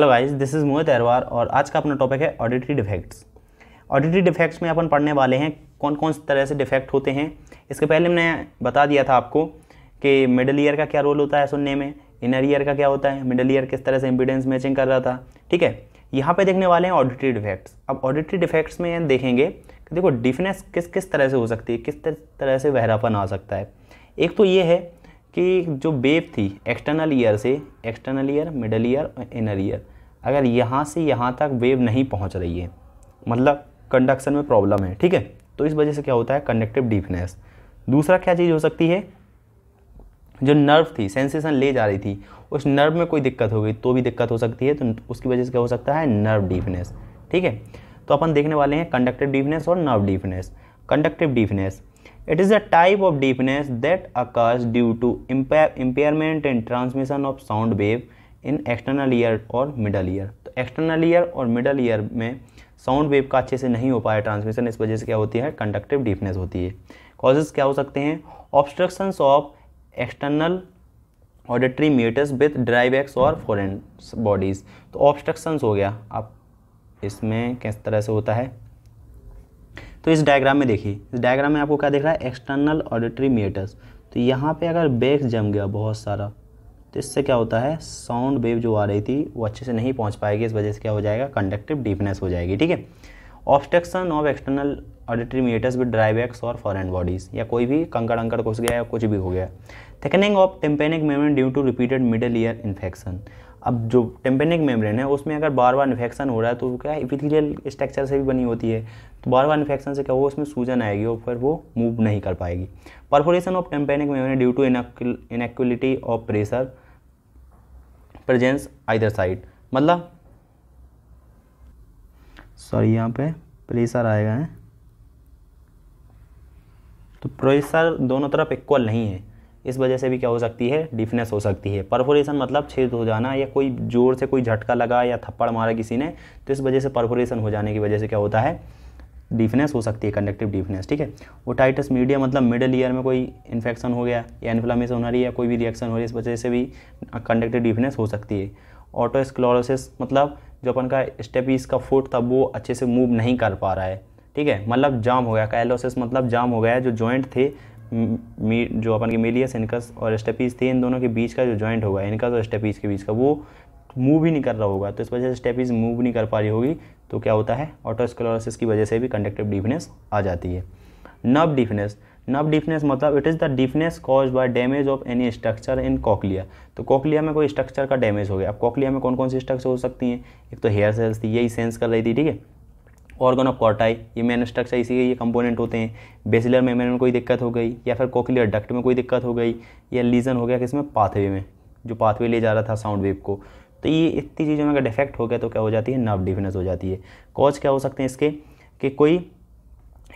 hello this is Mohit Arwar और आज का अपना टॉपिक है ऑडिटरी डिफेक्ट्स ऑडिटरी डिफेक्ट्स में अपन पढ़ने वाले हैं कौन कौन से तरह से डिफेक्ट होते हैं इसके पहले मैंने बता दिया था आपको कि मिडल ईयर का क्या रोल होता है सुनने में इनर ईयर का क्या होता है मिडल ईयर किस तरह से इम्पिडेंस मैचिंग कर रहा था ठीक है यहाँ पे देखने वाले हैं ऑडिटरी डिफेक्ट्स अब ऑडिटरी डिफेक्ट्स में देखेंगे कि देखो डिफनेस किस किस तरह से हो सकती है किस तरह से वहरापन आ सकता है एक तो ये है कि जो वेव थी एक्सटर्नल ईयर से एक्सटर्नल ईयर मिडल ईयर और इनर ईयर अगर यहाँ से यहाँ तक वेव नहीं पहुँच रही है मतलब कंडक्शन में प्रॉब्लम है ठीक है तो इस वजह से क्या होता है कंडक्टिव डीपनेस दूसरा क्या चीज़ हो सकती है जो नर्व थी सेंसेशन ले जा रही थी उस नर्व में कोई दिक्कत हो गई तो भी दिक्कत हो सकती है तो उसकी वजह से क्या हो सकता है नर्व डीपनेस ठीक है तो अपन देखने वाले हैं कंडक्टिव डीपनेस और nerve deafness conductive deafness it is a type of deafness that occurs due to impairment in transmission of sound wave in external ear और मिडल ईयर तो एक्सटर्नल ईयर और मिडल ईयर में sound wave का अच्छे से नहीं हो पाया ट्रांसमिशन इस वजह से क्या होती है कंडक्टिव डीपनेस होती है कॉजेज क्या हो सकते हैं obstructions of external auditory meatus with dry wax और फॉरन बॉडीज़ तो ऑब्स्ट्रक्शंस हो गया आप इसमें किस तरह से होता है तो इस डायग्राम में देखिए इस डायग्राम में आपको क्या देख रहा है एक्सटर्नल ऑडिटरी मेटर्स तो यहाँ पे अगर बेग जम गया बहुत सारा तो इससे क्या होता है साउंड वेव जो आ रही थी वो अच्छे से नहीं पहुँच पाएगी इस वजह से क्या हो जाएगा कंडक्टिव डीपनेस हो जाएगी ठीक है obstruction of external auditory meatus with dry wax और फॉरन बॉडीज़ या कोई भी कंकड़ अंकड़ घुस गया या कुछ भी हो गया थिकनिंग ऑफ टेम्पेनिक मेमेंट due to repeated middle ear infection अब जो टेम्पेनिक मेम्ब्रेन है उसमें अगर बार बार इन्फेक्शन हो रहा है तो क्या इपिथीलियल स्ट्रक्चर से भी बनी होती है तो बार बार इन्फेक्शन से क्या वो उसमें सूजन आएगी और फिर वो मूव नहीं कर पाएगी perforation of tympanic membrane due to inequality of pressure presence either side मतलब सॉरी यहाँ पे प्रेशर आएगा है तो प्रेशर दोनों तरफ इक्वल नहीं है इस वजह से भी क्या हो सकती है डिफनेस हो सकती है परफोरेशन मतलब छेद हो जाना या कोई जोर से कोई झटका लगा या थप्पड़ मारा किसी ने तो इस वजह से परफोरेशन हो जाने की वजह से क्या होता है डिफनेस हो सकती है कंडक्टिव डिफनेस ठीक है ओटाइटस मीडिया मतलब मिडिल ईयर में कोई इन्फेक्शन हो गया या इन्फ्लामेशन हो रही है कोई भी रिएक्शन हो रही है इस वजह से भी कंडक्टिव डिफनेस हो सकती है ऑटोस्क्लोरोसिस मतलब जो अपन का स्टेपीस का फुट था वो अच्छे से मूव नहीं कर पा रहा है ठीक है मतलब जाम हो गया कैलोसिस मतलब जाम हो गया जो जॉइंट थे जो अपन के मेलियस इनकस और स्टेपीज थे इन दोनों के बीच का जो जॉइंट होगा इनकस और स्टेपीज के बीच का वो मूव ही नहीं कर रहा होगा तो इस वजह से स्टेपीज मूव नहीं कर पा रही होगी तो क्या होता है ऑटोस्कलोरोसिस की वजह से भी कंडक्टिव डीफनेस आ जाती है नब डीफनेस नब डीफनेस मतलब it is the deafness caused by damage of any structure in cochlea तो कॉकलिया में कोई स्ट्रक्चर का डैमेज हो गया अब कॉकलिया में कौन कौन सी स्ट्रक्चर हो सकती हैं एक तो हेयर सेल्स थी यही सेंस कर रही थी ठीक है ऑर्गन ऑफ कॉर्टाई ये मेन स्ट्रक्चर इसी के ये कंपोनेंट होते हैं बेसिलर मेम्ब्रेन में कोई दिक्कत हो गई या फिर कोकलियर डक्ट में कोई दिक्कत हो गई या लीजन हो गया किसमें पाथवे में जो पाथवे ले जा रहा था साउंड वेव को तो ये इतनी चीज़ों में अगर डिफेक्ट हो गया तो क्या हो जाती है नर्व डिफिनेस हो जाती है कॉज क्या हो सकते हैं इसके कि कोई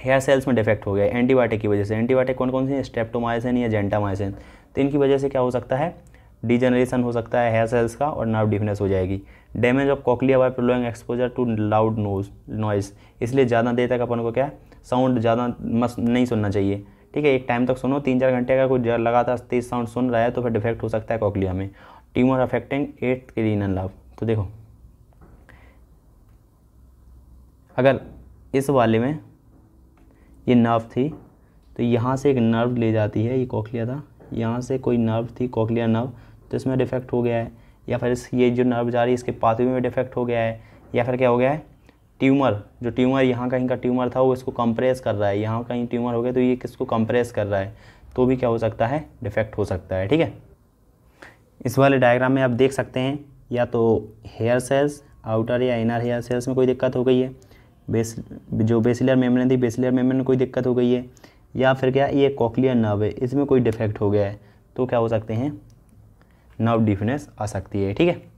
हेयर सेल्स में डिफेक्ट हो गया एंटीबायोटिक की वजह से एंटीबायोटिक कौन कौन सी स्टेप्टोमाइसिन या जेंटामाइसिन तो इनकी वजह से क्या हो सकता है डिजनरेशन हो सकता है हेयर सेल्स का और नर्व डिफनेस हो जाएगी damage of cochlea by prolonged exposure to loud noise noise इसलिए ज़्यादा देर तक अपन को क्या साउंड ज़्यादा मस्त नहीं सुनना चाहिए ठीक है एक टाइम तक सुनो तीन चार घंटे का कोई लगातार तेज साउंड सुन रहा है तो फिर डिफेक्ट हो सकता है कॉकलिया में ट्यूमर अफेक्टिंग एट क्रीनल लाभ तो देखो अगर इस वाले में ये नर्व थी तो यहाँ से एक नर्व ले जाती है ये कॉकलिया था यहाँ से कोई नर्व थी कॉकलिया नर्व तो इसमें डिफेक्ट हो गया है या फिर इस ये जो नर्व जा रही है इसके पाथवे में डिफेक्ट हो गया है या फिर क्या हो गया है ट्यूमर जो ट्यूमर यहाँ कहीं का ट्यूमर था वो इसको कंप्रेस कर रहा है यहाँ कहीं ट्यूमर हो गया तो ये किसको कंप्रेस कर रहा है तो भी क्या हो सकता है डिफेक्ट हो सकता है ठीक है इस वाले डायग्राम में आप देख सकते हैं या तो हेयर सेल्स आउटर या इनर हेयर सेल्स में कोई दिक्कत हो गई है बेस जो बेसिलियर मेम्ब्रेन थी बेसिलियर मेम्ब्रेन में कोई दिक्कत हो गई है या फिर क्या ये कॉकलियर नर्व है इसमें कोई डिफेक्ट हो गया है तो क्या हो सकते हैं नव डिफिनेस आ सकती है ठीक है